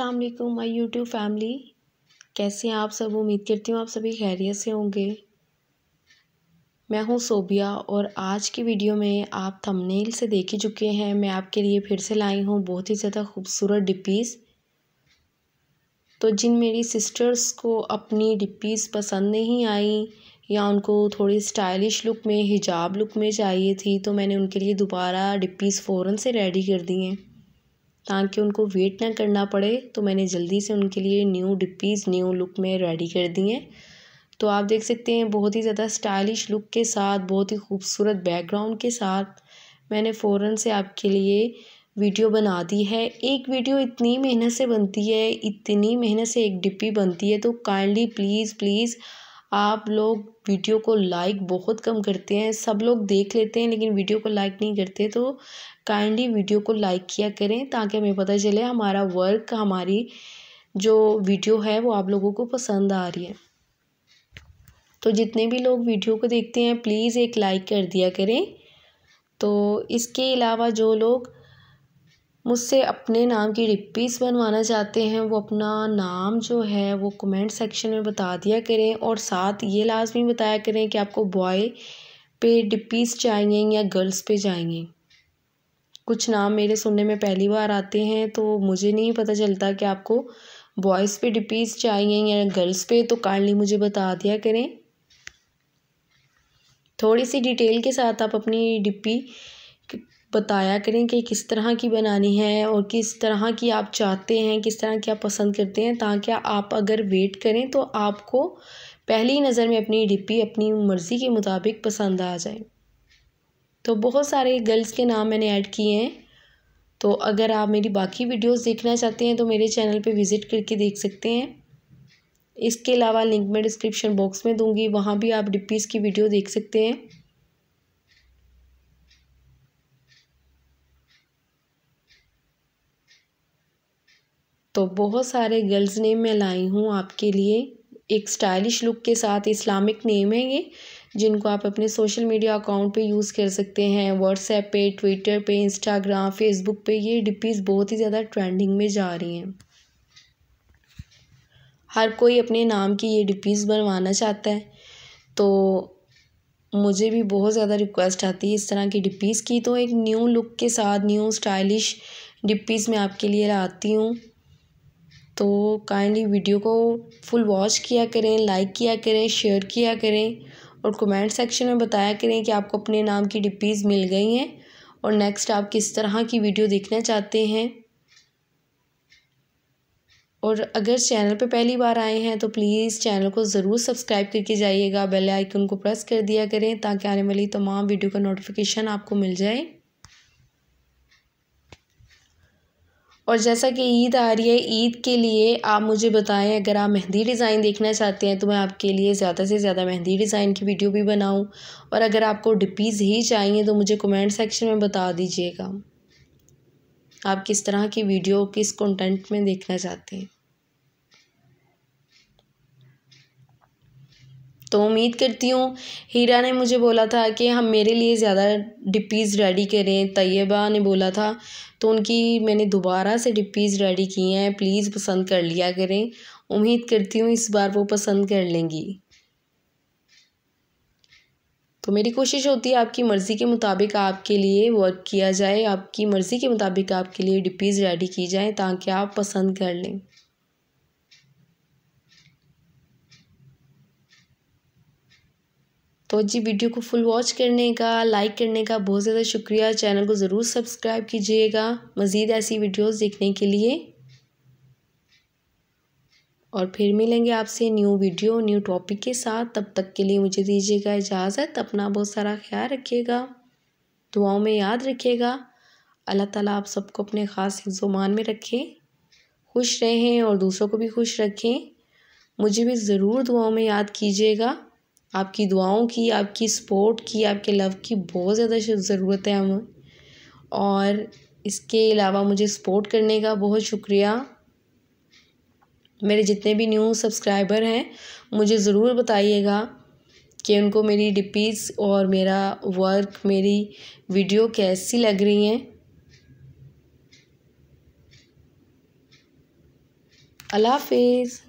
असलकुम माई YouTube YouTube family कैसे हैं आप सब उम्मीद करती हूँ आप सभी खैरियत से होंगे मैं हूँ सोबिया और आज की वीडियो में आप थंबनेल से देख ही चुके हैं मैं आपके लिए फिर से लाई हूँ बहुत ही ज़्यादा खूबसूरत डिप्पीज तो जिन मेरी सिस्टर्स को अपनी डिप्पीज़ पसंद नहीं आई या उनको थोड़ी स्टाइलिश लुक में हिजाब लुक में चाहिए थी तो मैंने उनके लिए दोबारा डिप्पीज़ फ़ौरन से रेडी कर दिए ताकि उनको वेट ना करना पड़े तो मैंने जल्दी से उनके लिए न्यू डिप्पीज़ न्यू लुक में रेडी कर दी हैं तो आप देख सकते हैं बहुत ही ज़्यादा स्टाइलिश लुक के साथ बहुत ही खूबसूरत बैकग्राउंड के साथ मैंने फ़ौरन से आपके लिए वीडियो बना दी है एक वीडियो इतनी मेहनत से बनती है इतनी मेहनत से एक डिप्पी बनती है तो काइंडली प्लीज़ प्लीज़ आप लोग वीडियो को लाइक बहुत कम करते हैं सब लोग देख लेते हैं लेकिन वीडियो को लाइक नहीं करते तो काइंडली वीडियो को लाइक किया करें ताकि हमें पता चले हमारा वर्क हमारी जो वीडियो है वो आप लोगों को पसंद आ रही है तो जितने भी लोग वीडियो को देखते हैं प्लीज़ एक लाइक कर दिया करें तो इसके अलावा जो लोग मुझसे अपने नाम की डिप्पीस बनवाना चाहते हैं वो अपना नाम जो है वो कमेंट सेक्शन में बता दिया करें और साथ ये लाजमी बताया करें कि आपको बॉय पे डिप्पीस चाहिए या गर्ल्स पे चाहिए कुछ नाम मेरे सुनने में पहली बार आते हैं तो मुझे नहीं पता चलता कि आपको बॉयज़ पे डिपीज़ चाहिए या गर्ल्स पे तो काइंडली मुझे बता दिया करें थोड़ी सी डिटेल के साथ आप अपनी डिपी बताया करें कि किस तरह की बनानी है और किस तरह की आप चाहते हैं किस तरह की आप पसंद करते हैं ताकि आप अगर वेट करें तो आपको पहली नज़र में अपनी डिप्पी अपनी मर्ज़ी के मुताबिक पसंद आ जाए तो बहुत सारे गर्ल्स के नाम मैंने ऐड किए हैं तो अगर आप मेरी बाकी वीडियोस देखना चाहते हैं तो मेरे चैनल पे विज़िट करके देख सकते हैं इसके अलावा लिंक मैं डिस्क्रिप्शन बॉक्स में दूंगी वहाँ भी आप डिप्पीज़ की वीडियो देख सकते हैं तो बहुत सारे गर्ल्स नेम मैं लाई हूँ आपके लिए एक स्टाइलिश लुक के साथ इस्लामिक नेम है ये जिनको आप अपने सोशल मीडिया अकाउंट पे यूज़ कर सकते हैं व्हाट्सएप पे ट्विटर पे इंस्टाग्राम फेसबुक पे ये डिपीज़ बहुत ही ज़्यादा ट्रेंडिंग में जा रही हैं हर कोई अपने नाम की ये डिपीज़ बनवाना चाहता है तो मुझे भी बहुत ज़्यादा रिक्वेस्ट आती है इस तरह की डिपीज़ की तो एक न्यू लुक के साथ न्यू स्टाइलिश डिपीज़ मैं आपके लिए लाती हूँ तो काइंडली वीडियो को फुल वॉच किया करें लाइक किया करें शेयर किया करें और कमेंट सेक्शन में बताया करें कि आपको अपने नाम की डिप्पीज़ मिल गई हैं और नेक्स्ट आप किस तरह की वीडियो देखना चाहते हैं और अगर चैनल पर पहली बार आए हैं तो प्लीज़ चैनल को ज़रूर सब्सक्राइब करके जाइएगा बेल आइकन को प्रेस कर दिया करें ताकि आने वाली तमाम वीडियो का नोटिफिकेशन आपको मिल जाए और जैसा कि ईद आ रही है ईद के लिए आप मुझे बताएं अगर आप मेहंदी डिज़ाइन देखना चाहते हैं तो मैं आपके लिए ज़्यादा से ज़्यादा मेहंदी डिज़ाइन की वीडियो भी बनाऊं और अगर आपको डिपीज़ ही चाहिए तो मुझे कमेंट सेक्शन में बता दीजिएगा आप किस तरह की वीडियो किस कंटेंट में देखना चाहते हैं तो उम्मीद करती हूँ हीरा ने मुझे बोला था कि हम मेरे लिए ज़्यादा डिप्पीज़ रेडी करें तैयबा ने बोला था तो उनकी मैंने दोबारा से डिप्पीज़ रेडी की हैं प्लीज़ पसंद कर लिया करें उम्मीद करती हूँ इस बार वो पसंद कर लेंगी तो मेरी कोशिश होती है आपकी मर्ज़ी के मुताबिक आपके लिए वर्क किया जाए आपकी मर्ज़ी के मुताबिक आपके लिए डिप्पीज़ रेडी की जाएँ ताकि आप पसंद कर लें तो जी वीडियो को फुल वॉच करने का लाइक करने का बहुत ज़्यादा शुक्रिया चैनल को ज़रूर सब्सक्राइब कीजिएगा मज़ीद ऐसी वीडियोस देखने के लिए और फिर मिलेंगे आपसे न्यू वीडियो न्यू टॉपिक के साथ तब तक के लिए मुझे दीजिएगा इजाज़त अपना बहुत सारा ख्याल रखिएगा दुआओं में याद रखिएगा अल्लाह ताला आप सबको अपने ख़ास हिफ्जोमान में रखें खुश रहें और दूसरों को भी खुश रखें मुझे भी ज़रूर दुआओं में याद कीजिएगा आपकी दुआओं की आपकी सपोर्ट की आपके लव की बहुत ज़्यादा ज़रूरत है हमें और इसके अलावा मुझे सपोर्ट करने का बहुत शुक्रिया मेरे जितने भी न्यू सब्सक्राइबर हैं मुझे ज़रूर बताइएगा कि उनको मेरी डिपीज़ और मेरा वर्क मेरी वीडियो कैसी लग रही हैं अल्लाह हाफिज़